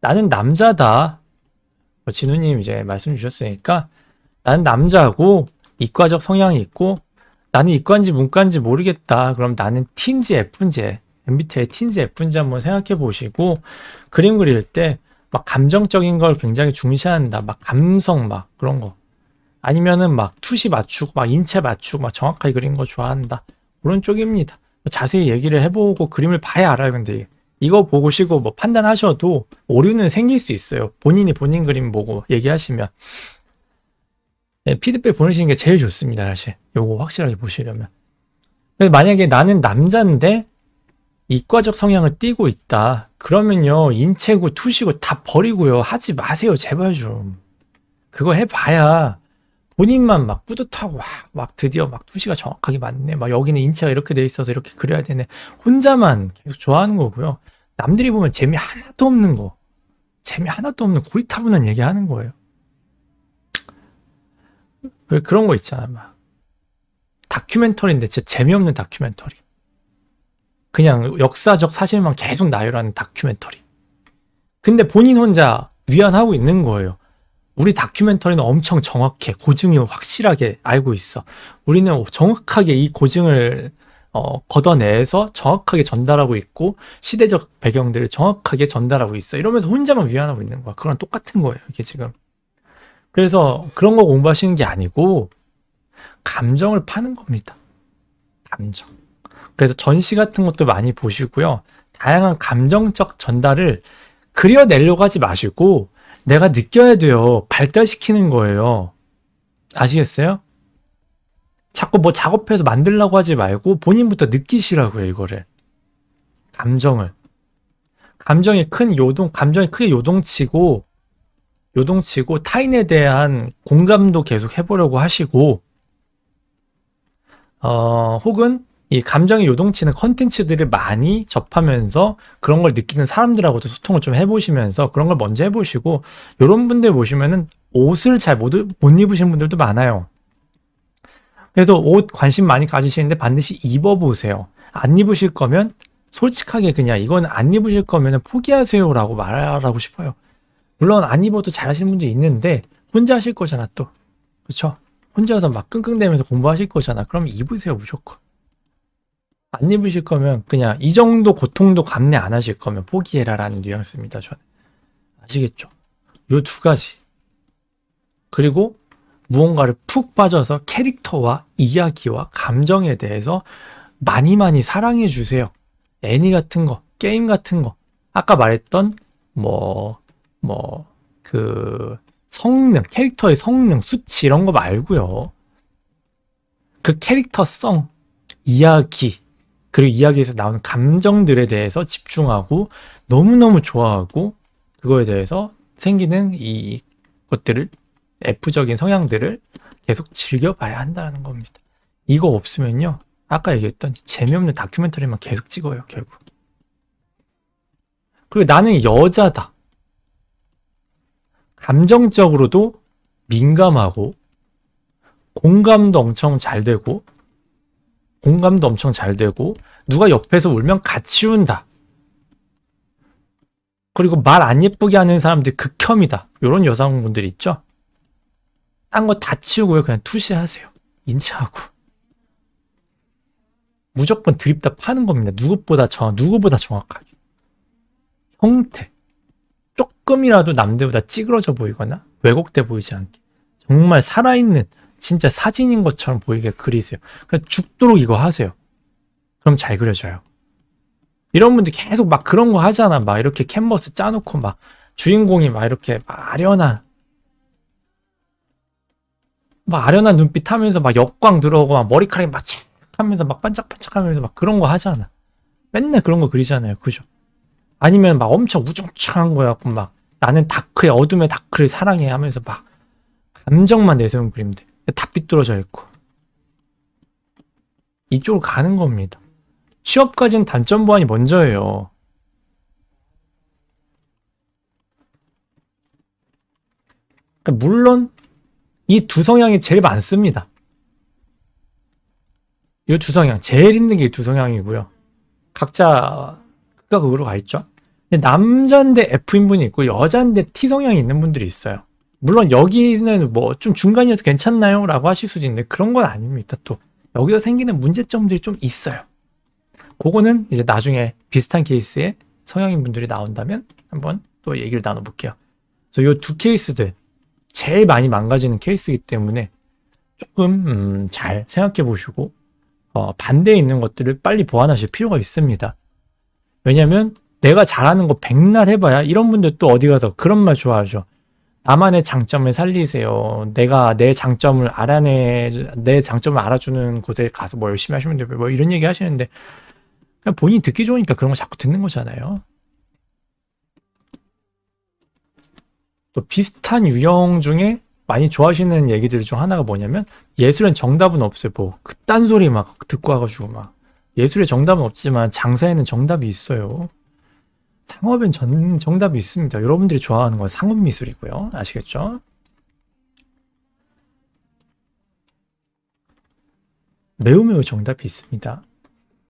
나는 남자다. 뭐 진우님 이제 말씀 주셨으니까 나는 남자고 이과적 성향이 있고 나는 이과인지 문과인지 모르겠다. 그럼 나는 T인지 F인지 MBTI T인지 F인지 한번 생각해 보시고 그림 그릴 때막 감정적인 걸 굉장히 중시한다. 막 감성 막 그런 거. 아니면은 막 투시 맞추고 막 인체 맞추고 막 정확하게 그린거 좋아한다. 그런 쪽입니다. 자세히 얘기를 해보고 그림을 봐야 알아요. 근데 이거 보시고 고뭐 판단하셔도 오류는 생길 수 있어요. 본인이 본인 그림 보고 얘기하시면. 네, 피드백 보내시는 게 제일 좋습니다. 사실 요거 확실하게 보시려면. 만약에 나는 남자인데 이과적 성향을 띠고 있다. 그러면요 인체고 투시고 다 버리고요 하지 마세요 제발 좀. 그거 해봐야 본인만 막 뿌듯하고 와, 막 드디어 막2시가 정확하게 맞네. 막 여기는 인체가 이렇게 돼 있어서 이렇게 그려야 되네. 혼자만 계속 좋아하는 거고요. 남들이 보면 재미 하나도 없는 거. 재미 하나도 없는 고리타분한 얘기 하는 거예요. 왜 그런 거 있잖아. 막 다큐멘터리인데 진짜 재미없는 다큐멘터리. 그냥 역사적 사실만 계속 나열하는 다큐멘터리. 근데 본인 혼자 위안하고 있는 거예요. 우리 다큐멘터리는 엄청 정확해. 고증이 확실하게 알고 있어. 우리는 정확하게 이 고증을 어, 걷어내서 정확하게 전달하고 있고 시대적 배경들을 정확하게 전달하고 있어. 이러면서 혼자만 위안하고 있는 거야. 그거랑 똑같은 거예요. 이게 지금. 그래서 그런 거 공부하시는 게 아니고 감정을 파는 겁니다. 감정. 그래서 전시 같은 것도 많이 보시고요. 다양한 감정적 전달을 그려내려고 하지 마시고 내가 느껴야 돼요. 발달시키는 거예요. 아시겠어요? 자꾸 뭐 작업해서 만들라고 하지 말고 본인부터 느끼시라고요, 이거를. 감정을. 감정이 큰 요동, 감정이 크게 요동치고, 요동치고 타인에 대한 공감도 계속 해보려고 하시고, 어, 혹은 이 감정이 요동치는 컨텐츠들을 많이 접하면서 그런 걸 느끼는 사람들하고도 소통을 좀 해보시면서 그런 걸 먼저 해보시고 이런 분들 보시면은 옷을 잘못못 입으신 분들도 많아요. 그래도 옷 관심 많이 가지시는데 반드시 입어보세요. 안 입으실 거면 솔직하게 그냥 이건 안 입으실 거면 포기하세요라고 말하고 싶어요. 물론 안 입어도 잘하시는 분도 있는데 혼자 하실 거잖아 또. 그렇죠? 혼자서 막 끙끙대면서 공부하실 거잖아. 그럼 입으세요 무조건. 안 입으실 거면 그냥 이 정도 고통도 감내 안 하실 거면 포기해라 라는 뉘앙스입니다. 저는. 아시겠죠? 요 두 가지. 그리고 무언가를 푹 빠져서 캐릭터와 이야기와 감정에 대해서 많이 많이 사랑해 주세요. 애니 같은 거, 게임 같은 거. 아까 말했던 뭐, 뭐, 그 성능, 캐릭터의 성능, 수치 이런 거 말고요. 그 캐릭터성, 이야기, 그리고 이야기에서 나오는 감정들에 대해서 집중하고 너무너무 좋아하고 그거에 대해서 생기는 이 것들을 F적인 성향들을 계속 즐겨봐야 한다는 겁니다. 이거 없으면요. 아까 얘기했던 재미없는 다큐멘터리만 계속 찍어요, 결국. 그리고 나는 여자다. 감정적으로도 민감하고 공감도 엄청 잘 되고 공감도 엄청 잘 되고 누가 옆에서 울면 같이 운다. 그리고 말 안 예쁘게 하는 사람들이 극혐이다. 이런 여성분들이 있죠. 딴 거 다 치우고요. 그냥 투시하세요. 인체하고. 무조건 드립다 파는 겁니다. 누구보다 정, 누구보다 정확하게. 형태. 조금이라도 남들보다 찌그러져 보이거나 왜곡돼 보이지 않게. 정말 살아있는 진짜 사진인 것처럼 보이게 그리세요. 그냥 그러니까 죽도록 이거 하세요. 그럼 잘 그려져요. 이런 분들 계속 막 그런 거 하잖아. 막 이렇게 캔버스 짜놓고 막 주인공이 막 이렇게 막 아련한 막 아련한 눈빛 하면서 막 역광 들어오고 막 머리카락이 막 착 하면서 막 반짝반짝 하면서 막 그런 거 하잖아. 맨날 그런 거 그리잖아요. 그죠? 아니면 막 엄청 우중충한 거였고 막 나는 다크의 어둠의 다크를 사랑해 하면서 막 감정만 내세운 그림들. 다 삐뚤어져 있고 이쪽으로 가는 겁니다. 취업까지는 단점 보완이 먼저예요. 그러니까 물론 이 두 성향이 제일 많습니다. 이 두 성향 제일 힘든 게 이 두 성향이고요. 각자 그가 그거로 가 있죠. 남자인데 F인 분이 있고 여자인데 T 성향이 있는 분들이 있어요. 물론 여기는 뭐 좀중간이어서 괜찮나요? 라고 하실 수도 있는데 그런 건 아닙니다. 또 여기서 생기는 문제점들이 좀 있어요. 그거는 이제 나중에 비슷한 케이스에 성향인 분들이 나온다면 한번 또 얘기를 나눠볼게요. 그래서 이두 케이스들 제일 많이 망가지는 케이스이기 때문에 조금 음, 잘 생각해 보시고 어, 반대에 있는 것들을 빨리 보완하실 필요가 있습니다. 왜냐하면 내가 잘하는 거 백날 해봐야 이런 분들 또 어디 가서 그런 말 좋아하죠. 나만의 장점을 살리세요. 내가 내 장점을 알아내, 내 장점을 알아주는 곳에 가서 뭐 열심히 하시면 되고, 뭐 이런 얘기 하시는데, 그냥 본인이 듣기 좋으니까 그런 거 자꾸 듣는 거잖아요. 또 비슷한 유형 중에 많이 좋아하시는 얘기들 중 하나가 뭐냐면, 예술엔 정답은 없어요. 뭐, 그딴 소리 막 듣고 와가지고 막. 예술에 정답은 없지만 장사에는 정답이 있어요. 상업은 전, 정답이 있습니다. 여러분들이 좋아하는 건 상업 미술이고요. 아시겠죠? 매우 매우 정답이 있습니다.